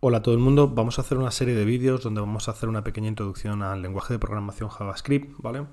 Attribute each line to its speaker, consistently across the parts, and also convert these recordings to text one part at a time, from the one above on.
Speaker 1: Hola a todo el mundo, vamos a hacer una serie de vídeos donde vamos a hacer una pequeña introducción al lenguaje de programación JavaScript, ¿vale?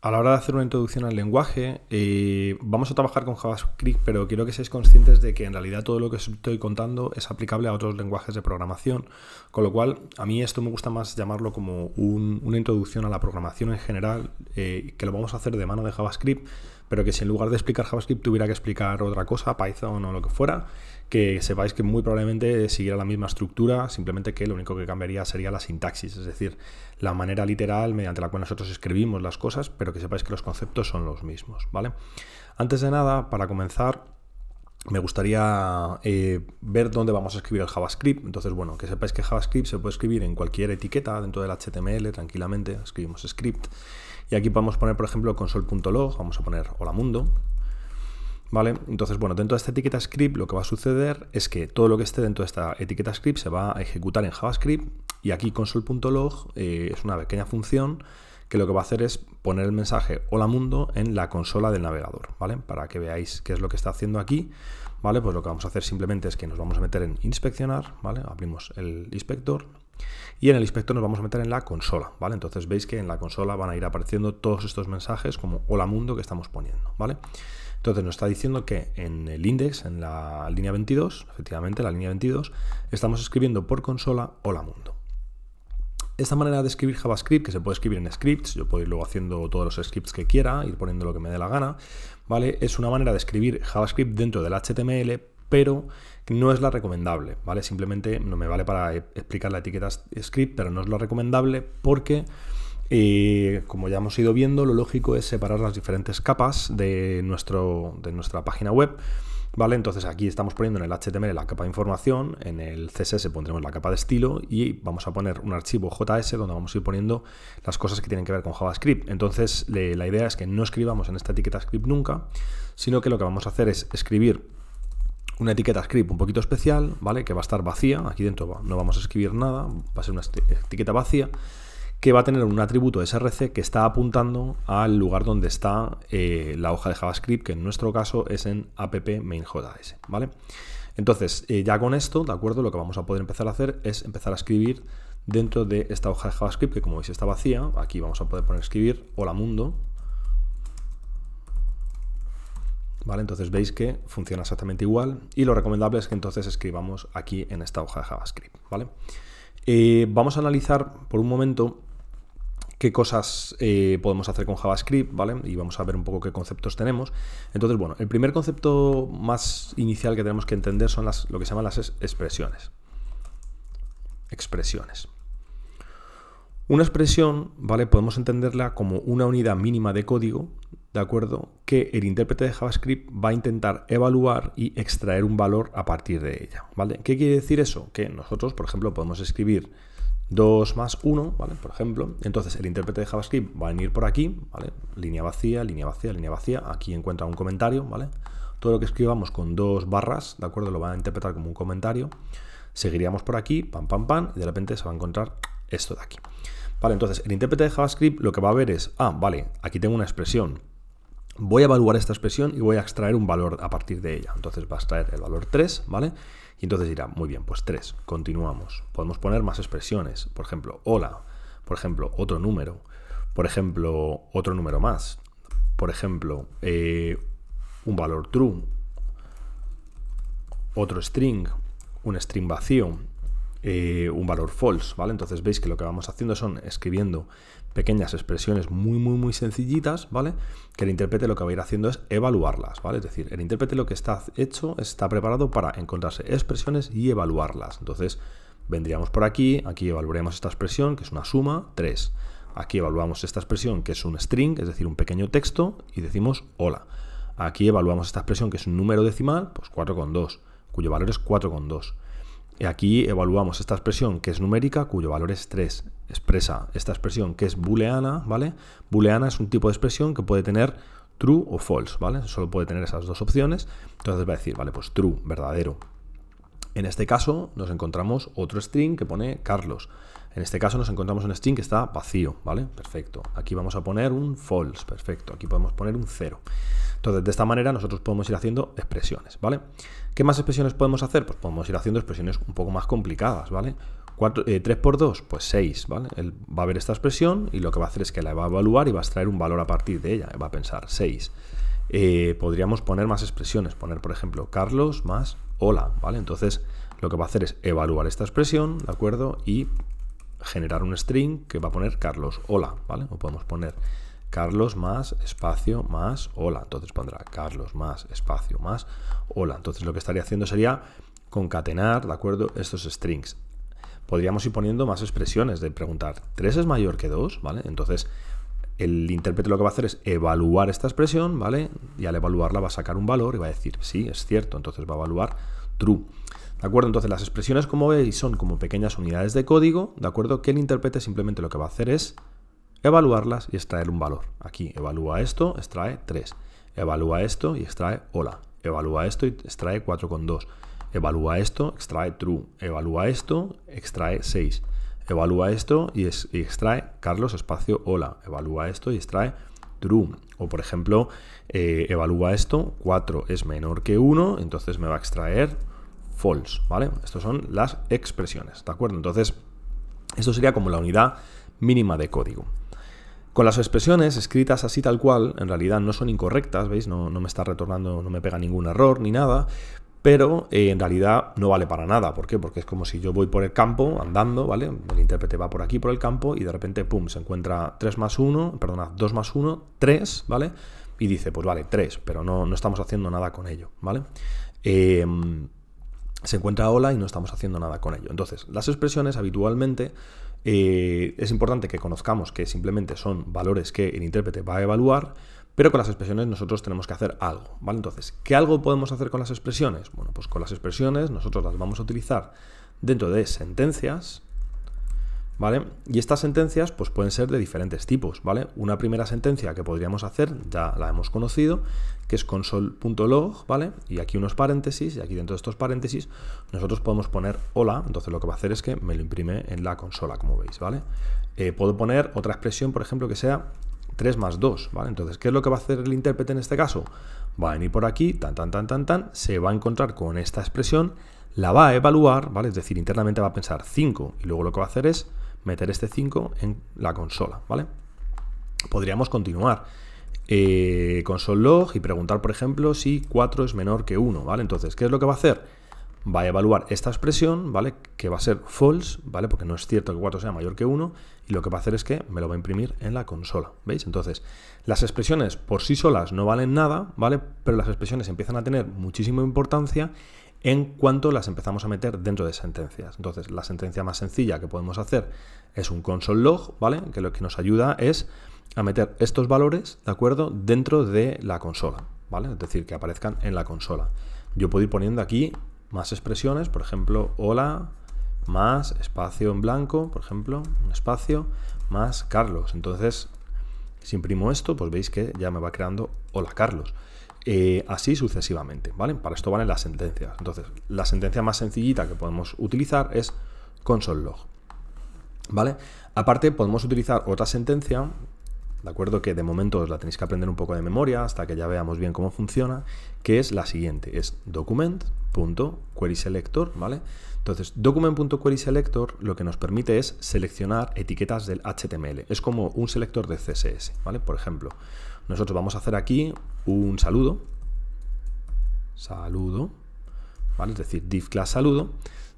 Speaker 1: A la hora de hacer una introducción al lenguaje, eh, vamos a trabajar con JavaScript, pero quiero que seáis conscientes de que en realidad todo lo que os estoy contando es aplicable a otros lenguajes de programación, con lo cual a mí esto me gusta más llamarlo como una introducción a la programación en general, eh, que lo vamos a hacer de mano de JavaScript, pero que si en lugar de explicar JavaScript tuviera que explicar otra cosa, Python o lo que fuera, que sepáis que muy probablemente siguiera la misma estructura, simplemente que lo único que cambiaría sería la sintaxis, es decir, la manera literal mediante la cual nosotros escribimos las cosas, pero que sepáis que los conceptos son los mismos, ¿vale? Antes de nada, para comenzar, me gustaría eh, ver dónde vamos a escribir el JavaScript. Entonces, bueno, que sepáis que JavaScript se puede escribir en cualquier etiqueta dentro del HTML tranquilamente. Escribimos script y aquí podemos poner, por ejemplo, console.log, vamos a poner hola mundo. ¿Vale? Entonces, bueno, dentro de esta etiqueta script lo que va a suceder es que todo lo que esté dentro de esta etiqueta script se va a ejecutar en JavaScript y aquí console.log eh, es una pequeña función que lo que va a hacer es poner el mensaje hola mundo en la consola del navegador, ¿vale? Para que veáis qué es lo que está haciendo aquí, ¿vale? Pues lo que vamos a hacer simplemente es que nos vamos a meter en inspeccionar, ¿vale? Abrimos el inspector y en el inspector nos vamos a meter en la consola, ¿vale? Entonces veis que en la consola van a ir apareciendo todos estos mensajes como hola mundo que estamos poniendo, ¿vale? Entonces nos está diciendo que en el index, en la línea 22, efectivamente la línea 22, estamos escribiendo por consola hola mundo. Esta manera de escribir JavaScript, que se puede escribir en scripts, yo puedo ir luego haciendo todos los scripts que quiera, ir poniendo lo que me dé la gana, ¿vale? Es una manera de escribir JavaScript dentro del HTML, pero no es la recomendable, ¿vale? Simplemente no me vale para e-, explicar la etiqueta script, pero no es la recomendable porque, eh, como ya hemos ido viendo, lo lógico es separar las diferentes capas de, nuestro, de nuestra página web. ¿Vale? Entonces aquí estamos poniendo en el HTML la capa de información, en el CSS pondremos la capa de estilo y vamos a poner un archivo JS donde vamos a ir poniendo las cosas que tienen que ver con JavaScript. Entonces la idea es que no escribamos en esta etiqueta script nunca, sino que lo que vamos a hacer es escribir una etiqueta script un poquito especial, ¿vale? Que va a estar vacía, aquí dentro no vamos a escribir nada, va a ser una etiqueta vacía, que va a tener un atributo src que está apuntando al lugar donde está eh, la hoja de JavaScript, que en nuestro caso es en app main.js, ¿vale? Entonces, eh, ya con esto, ¿de acuerdo? Lo que vamos a poder empezar a hacer es empezar a escribir dentro de esta hoja de JavaScript, que como veis está vacía, aquí vamos a poder poner escribir hola mundo, ¿vale? Entonces veis que funciona exactamente igual y lo recomendable es que entonces escribamos aquí en esta hoja de JavaScript, ¿vale? Eh, vamos a analizar por un momento qué cosas eh, podemos hacer con JavaScript, ¿vale? Y vamos a ver un poco qué conceptos tenemos. Entonces, bueno, el primer concepto más inicial que tenemos que entender son las, lo que se llaman las expresiones. Expresiones. Una expresión, ¿vale? Podemos entenderla como una unidad mínima de código, ¿de acuerdo? Que el intérprete de JavaScript va a intentar evaluar y extraer un valor a partir de ella, ¿vale? ¿Qué quiere decir eso? Que nosotros, por ejemplo, podemos escribir 2 más 1, ¿vale? Por ejemplo. Entonces el intérprete de JavaScript va a venir por aquí, ¿vale? Línea vacía, línea vacía, línea vacía. Aquí encuentra un comentario, ¿vale? Todo lo que escribamos con dos barras, ¿de acuerdo? Lo va a interpretar como un comentario. Seguiríamos por aquí, pam, pam, pam, y de repente se va a encontrar esto de aquí. Vale, entonces el intérprete de JavaScript lo que va a ver es, ah, vale, aquí tengo una expresión. Voy a evaluar esta expresión y voy a extraer un valor a partir de ella. Entonces va a extraer el valor 3, ¿vale? Y entonces dirá, muy bien, pues 3, continuamos. Podemos poner más expresiones, por ejemplo, hola, por ejemplo, otro número, por ejemplo, otro número más, por ejemplo, eh, un valor true, otro string, un string vacío, eh, un valor false, ¿vale? Entonces veis que lo que vamos haciendo son escribiendo pequeñas expresiones muy, muy, muy sencillitas, ¿vale? Que el intérprete lo que va a ir haciendo es evaluarlas, ¿vale? Es decir, el intérprete lo que está hecho está preparado para encontrarse expresiones y evaluarlas. Entonces, vendríamos por aquí, aquí evaluaremos esta expresión, que es una suma, 3. Aquí evaluamos esta expresión, que es un string, es decir, un pequeño texto, y decimos hola. Aquí evaluamos esta expresión, que es un número decimal, pues 4,2, cuyo valor es 4,2. Y Aquí evaluamos esta expresión que es numérica, cuyo valor es 3. Expresa esta expresión que es booleana, ¿vale? Booleana es un tipo de expresión que puede tener true o false, ¿vale? Solo puede tener esas dos opciones. Entonces va a decir, vale, pues true, verdadero. En este caso nos encontramos otro string que pone Carlos. En este caso nos encontramos un string que está vacío, ¿vale? Perfecto. Aquí vamos a poner un false, perfecto. Aquí podemos poner un 0. Entonces, de esta manera nosotros podemos ir haciendo expresiones, ¿vale? ¿Qué más expresiones podemos hacer? Pues podemos ir haciendo expresiones un poco más complicadas, ¿vale? 3 eh, por 2, pues 6, ¿vale? Él va a ver esta expresión y lo que va a hacer es que la va a evaluar y va a extraer un valor a partir de ella. Va a pensar 6. Eh, podríamos poner más expresiones, poner por ejemplo Carlos más hola, ¿vale? Entonces lo que va a hacer es evaluar esta expresión, ¿de acuerdo? Y generar un string que va a poner Carlos, hola, ¿vale? O podemos poner Carlos más espacio más hola. Entonces pondrá Carlos más espacio más hola. Entonces lo que estaría haciendo sería concatenar, ¿de acuerdo? Estos strings. Podríamos ir poniendo más expresiones de preguntar, ¿3 es mayor que 2? ¿Vale? Entonces el intérprete lo que va a hacer es evaluar esta expresión, ¿vale? Y al evaluarla va a sacar un valor y va a decir, sí, es cierto, entonces va a evaluar true. ¿De acuerdo? Entonces las expresiones, como veis, son como pequeñas unidades de código, ¿de acuerdo? Que el intérprete simplemente lo que va a hacer es evaluarlas y extraer un valor. Aquí evalúa esto, extrae 3. Evalúa esto y extrae hola. Evalúa esto y extrae con 4,2. Evalúa esto, extrae true. Evalúa esto, extrae 6. Evalúa esto y, extrae Carlos espacio hola. Evalúa esto y extrae true. O por ejemplo, eh, evalúa esto, 4 es menor que 1, entonces me va a extraer false, ¿vale? Estas son las expresiones, ¿de acuerdo? Entonces, esto sería como la unidad mínima de código. Con las expresiones escritas así tal cual, en realidad no son incorrectas, ¿veis? No, me está retornando, no me pega ningún error ni nada, pero eh, en realidad no vale para nada. ¿Por qué? Porque es como si yo voy por el campo andando, ¿vale? El intérprete va por aquí, por el campo, y de repente, pum, se encuentra 3 más 1, perdona, 2 más 1, 3, ¿vale? Y dice, pues vale, 3, pero no, no estamos haciendo nada con ello, ¿vale? Eh, se encuentra ola y no estamos haciendo nada con ello. Entonces, las expresiones habitualmente eh, es importante que conozcamos que simplemente son valores que el intérprete va a evaluar, pero con las expresiones nosotros tenemos que hacer algo, ¿vale? Entonces, ¿qué algo podemos hacer con las expresiones? Bueno, pues con las expresiones nosotros las vamos a utilizar dentro de sentencias, ¿vale? Y estas sentencias pues pueden ser de diferentes tipos, ¿vale? Una primera sentencia que podríamos hacer, ya la hemos conocido, que es console.log, ¿vale? Y aquí unos paréntesis, y aquí dentro de estos paréntesis nosotros podemos poner hola, entonces lo que va a hacer es que me lo imprime en la consola, como veis, ¿vale? Eh, puedo poner otra expresión, por ejemplo, que sea 3 más 2, ¿vale? Entonces, ¿qué es lo que va a hacer el intérprete en este caso? Va a venir por aquí, tan, tan, tan, tan, tan, se va a encontrar con esta expresión, la va a evaluar, ¿vale? Es decir, internamente va a pensar 5 y luego lo que va a hacer es meter este 5 en la consola, ¿vale? Podríamos continuar. Eh, con y preguntar, por ejemplo, si 4 es menor que 1, ¿vale? Entonces, ¿qué es lo que va a hacer? Va a evaluar esta expresión, ¿vale? Que va a ser false, ¿vale? Porque no es cierto que 4 sea mayor que 1 y lo que va a hacer es que me lo va a imprimir en la consola, ¿veis? Entonces, las expresiones por sí solas no valen nada, ¿vale? Pero las expresiones empiezan a tener muchísima importancia en cuanto las empezamos a meter dentro de sentencias. Entonces, la sentencia más sencilla que podemos hacer es un console log, ¿vale? Que lo que nos ayuda es a meter estos valores, ¿de acuerdo?, dentro de la consola, ¿vale? Es decir, que aparezcan en la consola. Yo puedo ir poniendo aquí más expresiones, por ejemplo, hola, más espacio en blanco, por ejemplo, un espacio, más Carlos. Entonces, si imprimo esto, pues veis que ya me va creando hola Carlos. Eh, así sucesivamente, ¿vale? Para esto valen las sentencias. Entonces, la sentencia más sencillita que podemos utilizar es console.log, ¿vale? Aparte, podemos utilizar otra sentencia, ¿de acuerdo? Que de momento os la tenéis que aprender un poco de memoria hasta que ya veamos bien cómo funciona, que es la siguiente, es document.querySelector, ¿vale? Entonces, document.querySelector lo que nos permite es seleccionar etiquetas del HTML. Es como un selector de CSS, ¿vale? Por ejemplo, nosotros vamos a hacer aquí un saludo. Saludo. ¿Vale? Es decir, div class saludo.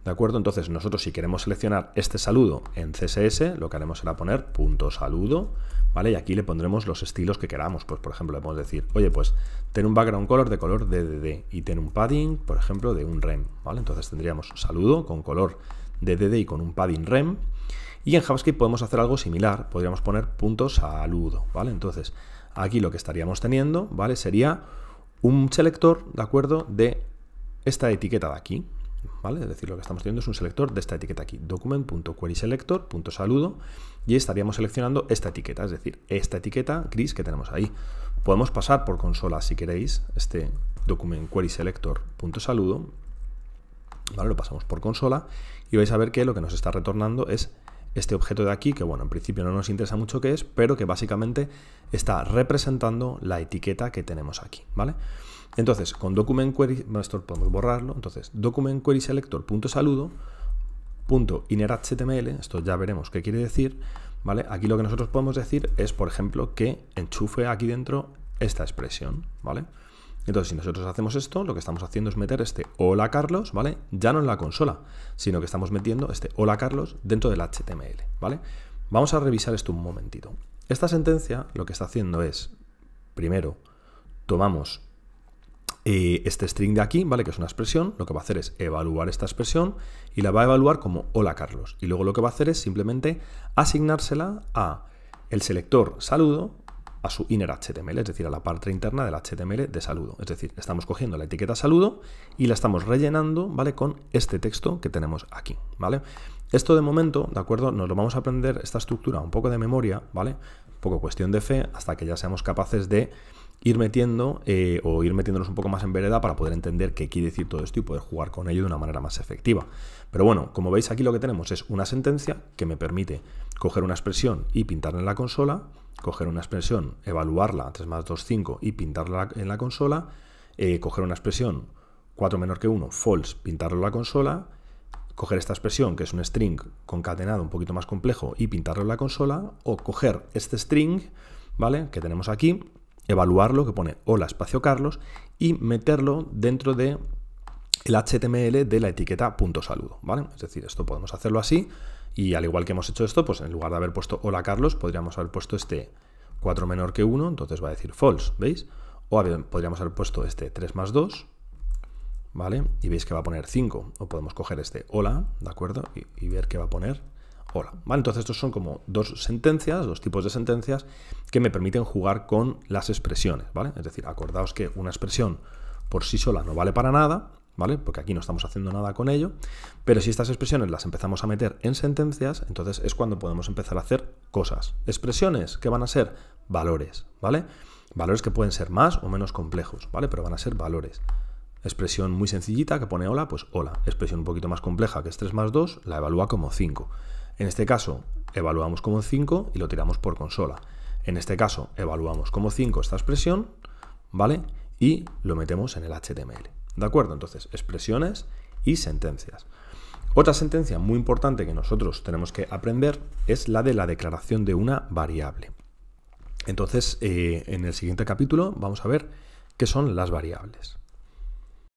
Speaker 1: ¿De acuerdo? Entonces nosotros si queremos seleccionar este saludo en CSS, lo que haremos será poner punto saludo, ¿vale? Y aquí le pondremos los estilos que queramos. Pues por ejemplo le podemos decir, oye, pues ten un background color de color DDD y ten un padding, por ejemplo, de un rem, ¿vale? Entonces tendríamos saludo con color DDD y con un padding rem. Y en JavaScript podemos hacer algo similar, podríamos poner punto saludo, ¿vale? Entonces Aquí lo que estaríamos teniendo, ¿vale? Sería un selector, ¿de acuerdo?, de esta etiqueta de aquí, ¿vale? Es decir, lo que estamos teniendo es un selector de esta etiqueta aquí, document.querySelector.saludo, y estaríamos seleccionando esta etiqueta, es decir, esta etiqueta gris que tenemos ahí. Podemos pasar por consola, si queréis, este document.querySelector.saludo, ¿vale? Lo pasamos por consola, y vais a ver que lo que nos está retornando es este objeto de aquí, que bueno, en principio no nos interesa mucho qué es, pero que básicamente está representando la etiqueta que tenemos aquí, ¿vale? Entonces, con document query, esto podemos borrarlo, entonces document query selector esto ya veremos qué quiere decir, ¿vale? Aquí lo que nosotros podemos decir es, por ejemplo, que enchufe aquí dentro esta expresión, ¿vale? Entonces, si nosotros hacemos esto, lo que estamos haciendo es meter este hola Carlos, ¿vale? Ya no en la consola, sino que estamos metiendo este hola Carlos dentro del HTML, ¿vale? Vamos a revisar esto un momentito. Esta sentencia lo que está haciendo es, primero, tomamos eh, este string de aquí, ¿vale? Que es una expresión, lo que va a hacer es evaluar esta expresión y la va a evaluar como hola Carlos. Y luego lo que va a hacer es simplemente asignársela a el selector saludo a su inner HTML, es decir, a la parte interna del HTML de saludo. Es decir, estamos cogiendo la etiqueta saludo y la estamos rellenando, ¿vale? Con este texto que tenemos aquí, ¿vale? Esto de momento, ¿de acuerdo? Nos lo vamos a aprender, esta estructura, un poco de memoria, ¿vale? Un poco cuestión de fe, hasta que ya seamos capaces de ir metiendo eh, o ir metiéndonos un poco más en vereda para poder entender qué quiere decir todo esto y poder jugar con ello de una manera más efectiva. Pero bueno, como veis aquí lo que tenemos es una sentencia que me permite coger una expresión y pintarla en la consola, coger una expresión, evaluarla, 3 más 2, 5, y pintarla en la consola, eh, coger una expresión 4 menor que 1, false, pintarlo en la consola, coger esta expresión, que es un string concatenado un poquito más complejo, y pintarlo en la consola, o coger este string, ¿vale?, que tenemos aquí, evaluarlo, que pone hola espacio Carlos, y meterlo dentro de el HTML de la etiqueta punto saludo, ¿vale? Es decir, esto podemos hacerlo así y al igual que hemos hecho esto, pues en lugar de haber puesto hola Carlos, podríamos haber puesto este 4 menor que 1, entonces va a decir false, ¿veis? O podríamos haber puesto este 3 más 2, ¿vale? Y veis que va a poner 5, o podemos coger este hola, ¿de acuerdo? Y, ver qué va a poner hola, ¿vale? Entonces estos son como dos sentencias, dos tipos de sentencias que me permiten jugar con las expresiones, ¿vale? Es decir, acordaos que una expresión por sí sola no vale para nada, porque aquí no estamos haciendo nada con ello, pero si estas expresiones las empezamos a meter en sentencias, entonces es cuando podemos empezar a hacer cosas. Expresiones que van a ser valores, ¿vale? Valores que pueden ser más o menos complejos, ¿vale? Pero van a ser valores. Expresión muy sencillita que pone hola, pues hola. Expresión un poquito más compleja que es 3 más 2, la evalúa como 5. En este caso, evaluamos como 5 y lo tiramos por consola. En este caso, evaluamos como 5 esta expresión, ¿vale? Y lo metemos en el HTML. ¿De acuerdo? Entonces, expresiones y sentencias. Otra sentencia muy importante que nosotros tenemos que aprender es la de la declaración de una variable. Entonces, eh, en el siguiente capítulo vamos a ver qué son las variables.